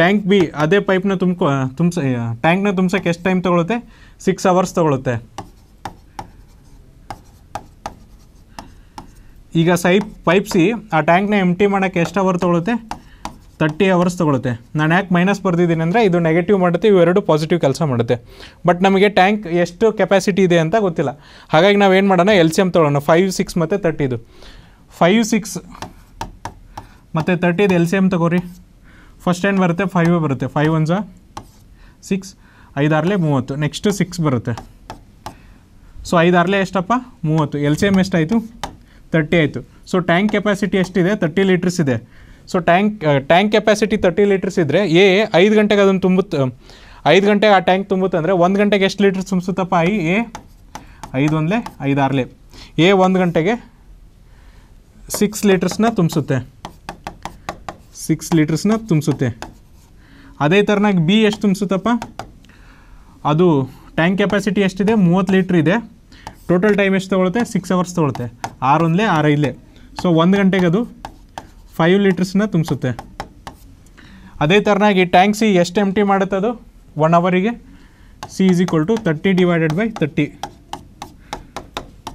ಟ್ಯಾಂಕ್ ಬಿ ಅದೇ ಪೈಪ್ನ ತುಂಬ ತುಂಬ ಟ್ಯಾಂಕ್ನ ತುಂಬ್ಸೋಕ್ಕೆ ಎಷ್ಟು ಟೈಮ್ ತೊಗೊಳುತ್ತೆ ಸಿಕ್ಸ್ ಅವರ್ಸ್ ತೊಗೊಳುತ್ತೆ ಈಗ ಸೈಪ್ ಪೈಪ್ ಸಿ ಆ ಟ್ಯಾಂಕ್ನ ಟಿ ಮಾಡೋಕ್ಕೆ ಎಷ್ಟು ಅವರ್ ತೊಗೊಳುತ್ತೆ ತರ್ಟಿ ಅವರ್ಸ್ ತೊಗೊಳುತ್ತೆ ನಾನು ಯಾಕೆ ಮೈನಸ್ ಬರ್ದಿದ್ದೀನಿ ಅಂದರೆ ಇದು ನೆಗೆಟಿವ್ ಮಾಡುತ್ತೆ ಇವೆರಡು ಪಾಸಿಟಿವ್ ಕೆಲಸ ಮಾಡುತ್ತೆ ಬಟ್ ನಮಗೆ ಟ್ಯಾಂಕ್ ಎಷ್ಟು ಕೆಪಾಸಿಟಿ ಇದೆ ಅಂತ ಗೊತ್ತಿಲ್ಲ ಹಾಗಾಗಿ ನಾವು ಏನು ಮಾಡೋಣ ಎಲ್ ಸಿ ಎಮ್ ತೊಗೊಳ್ಳೋಣ ಫೈವ್ ಸಿಕ್ಸ್ ಮತ್ತು ತರ್ಟಿದು ಫೈವ್ ಸಿಕ್ಸ್ ಮತ್ತು ತರ್ಟಿದು ಎಲ್ ಸಿ ಎಮ್ ತೊಗೋರಿ ಫಸ್ಟ್ ಏನು ಬರುತ್ತೆ ಫೈವ್ ಬರುತ್ತೆ ಫೈವ್ ಒನ್ ಸಿಕ್ಸ್ ಐದಾರಲೆ ಮೂವತ್ತು ನೆಕ್ಸ್ಟು ಸಿಕ್ಸ್ ಬರುತ್ತೆ ಸೊ ಐದಾರಲೆ ಎಷ್ಟಪ್ಪ ಮೂವತ್ತು ಎಲ್ ಸಿ ಎಮ್ ಎಷ್ಟಾಯಿತು ತರ್ಟಿ ಆಯಿತು ಸೊ ಟ್ಯಾಂಕ್ ಕೆಪಾಸಿಟಿ ಎಷ್ಟಿದೆ ತರ್ಟಿ ಲೀಟರ್ಸ್ ಇದೆ so tank tank capacity thirty litres ಇದ್ದರೆ ಎ ಐದು ಗಂಟೆಗೆ ಅದನ್ನು ತುಂಬುತ್ತೆ ಐದು ಗಂಟೆಗೆ ಆ ಟ್ಯಾಂಕ್ ತುಂಬುತ್ತೆ ಒಂದು ಗಂಟೆಗೆ ಎಷ್ಟು ಲೀಟ್ರ್ ತುಂಬಿಸುತ್ತಪ್ಪ ಐ ಎ ಐದು ಒಂದಲೇ ಐದು ಆರ್ಲೆ ಎ ಒಂದು ಗಂಟೆಗೆ ಸಿಕ್ಸ್ ಲೀಟರ್ಸ್ನ ತುಂಬಿಸುತ್ತೆ ಸಿಕ್ಸ್ ಲೀಟರ್ಸ್ನ ತುಂಬಿಸುತ್ತೆ ಅದೇ ಥರನಾಗಿ ಬಿ ಎಷ್ಟು ತುಂಬಿಸುತ್ತಪ್ಪ ಅದು ಟ್ಯಾಂಕ್ ಕೆಪಾಸಿಟಿ ಎಷ್ಟಿದೆ ಮೂವತ್ತು ಲೀಟ್ರ್ ಇದೆ ಟೋಟಲ್ ಟೈಮ್ ಎಷ್ಟು ತೊಗೊಳುತ್ತೆ ಸಿಕ್ಸ್ ಅವರ್ಸ್ ತೊಗೊಳುತ್ತೆ ಆರೊಂದಲೇ ಇಲ್ಲೇ ಸೊ ಒಂದು ಗಂಟೆಗೆ ಅದು ಫೈವ್ ಲೀಟರ್ಸ್ನ ತುಂಬಿಸುತ್ತೆ ಅದೇ ಥರನಾಗಿ ಸಿ ಎಷ್ಟು ಎಮ್ ಟಿ ಮಾಡುತ್ತೆ ಅದು ಒನ್ ಅವರಿಗೆ C is equal to thirty divided by thirty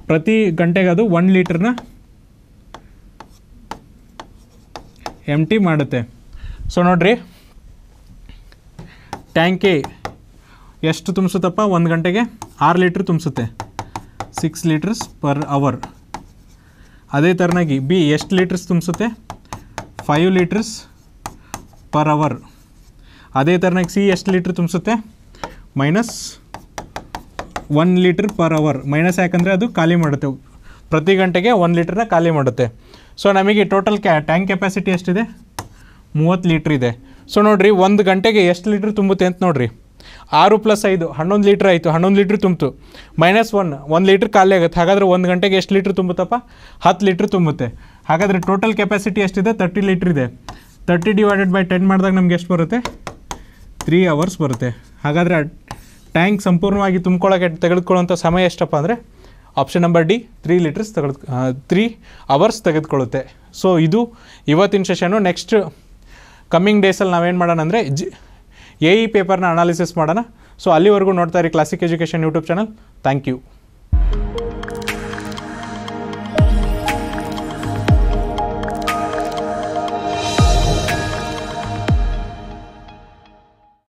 ಪ್ರತಿ ಗಂಟೆಗೆ ಅದು ಒನ್ ಲೀಟ್ರನ್ನ ಎಮ್ ಟಿ ಮಾಡುತ್ತೆ ಸೊ ನೋಡಿರಿ ಟ್ಯಾಂಕಿ ಎಷ್ಟು ತುಂಬಿಸುತ್ತಪ್ಪ ಒಂದು ಗಂಟೆಗೆ ಆರು ಲೀಟ್ರ್ ತುಂಬಿಸುತ್ತೆ ಸಿಕ್ಸ್ ಲೀಟರ್ಸ್ ಪರ್ ಅವರ್ ಅದೇ ಥರನಾಗಿ ಬಿ ಎಷ್ಟು ಲೀಟರ್ಸ್ ತುಂಬಿಸುತ್ತೆ ಫೈವ್ ಲೀಟರ್ಸ್ ಪರ್ ಅವರ್ ಅದೇ ಥರನಾಗಿ ಸಿ ಎಷ್ಟು ಲೀಟ್ರ್ ತುಂಬಿಸುತ್ತೆ minus one litre per hour minus ಯಾಕಂದರೆ ಅದು ಖಾಲಿ ಮಾಡುತ್ತೆ ಪ್ರತಿ ಗಂಟೆಗೆ ಒನ್ ಲೀಟ್ರನ್ನ ಖಾಲಿ ಮಾಡುತ್ತೆ ಸೊ ನಮಗೆ ಟೋಟಲ್ ಕ್ಯಾ ಟ್ಯಾಂಕ್ ಕೆಪಾಸಿಟಿ ಎಷ್ಟಿದೆ ಮೂವತ್ತು ಲೀಟ್ರ್ ಇದೆ ಸೊ ನೋಡಿರಿ ಒಂದು ಗಂಟೆಗೆ ಎಷ್ಟು ಲೀಟ್ರ್ ತುಂಬುತ್ತೆ ಅಂತ ನೋಡಿರಿ ಆರು ಪ್ಲಸ್ ಐದು ಹನ್ನೊಂದು ಲೀಟ್ರ್ ಆಯಿತು ಹನ್ನೊಂದು ಲೀಟ್ರ್ ತುಂಬಿತು ಮೈನಸ್ ಒನ್ ಒಂದು ಲೀಟ್ರ್ ಖಾಲಿ ಆಗುತ್ತೆ ಹಾಗಾದರೆ ಒಂದು ಗಂಟೆಗೆ ಎಷ್ಟು ಲೀಟ್ರ್ ತುಂಬುತ್ತಪ್ಪ ಹತ್ತು ಲೀಟ್ರ್ ತುಂಬುತ್ತೆ ಹಾಗಾದರೆ ಟೋಟಲ್ ಕೆಪಾಸಿಟಿ ಎಷ್ಟಿದೆ ತರ್ಟಿ ಲೀಟ್ರ್ ಇದೆ ತರ್ಟಿ ಡಿವೈಡೆಡ್ ಬೈ ಟೆನ್ ಮಾಡಿದಾಗ ನಮ್ಗೆ ಎಷ್ಟು ಬರುತ್ತೆ ತ್ರೀ ಅವರ್ಸ್ ಬರುತ್ತೆ ಹಾಗಾದರೆ ಟ್ಯಾಂಕ್ ಸಂಪೂರ್ಣವಾಗಿ ತುಂಬ್ಕೊಳ್ಳೋಕೆ ತೆಗೆದುಕೊಳ್ಳುವಂಥ ಸಮಯ ಎಷ್ಟಪ್ಪ ಅಂದರೆ option number D three litres ತೆಗೆದು ತ್ರೀ ಅವರ್ಸ್ ತೆಗೆದುಕೊಳ್ಳುತ್ತೆ ಸೊ ಇದು ಇವತ್ತಿನ ಸೆಷನ್ನು ನೆಕ್ಸ್ಟ್ ಕಮ್ಮಿಂಗ್ ಡೇಸಲ್ಲಿ ನಾವೇನು ಮಾಡೋಣ ಅಂದರೆ ಜಿ ಎ ಇ ಪೇಪರ್ನ ಅನಾಲಿಸಿಸ್ ಮಾಡೋಣ ಸೊ ಅಲ್ಲಿವರೆಗೂ ನೋಡ್ತಾ ಇರಿ Classic education YouTube channel thank you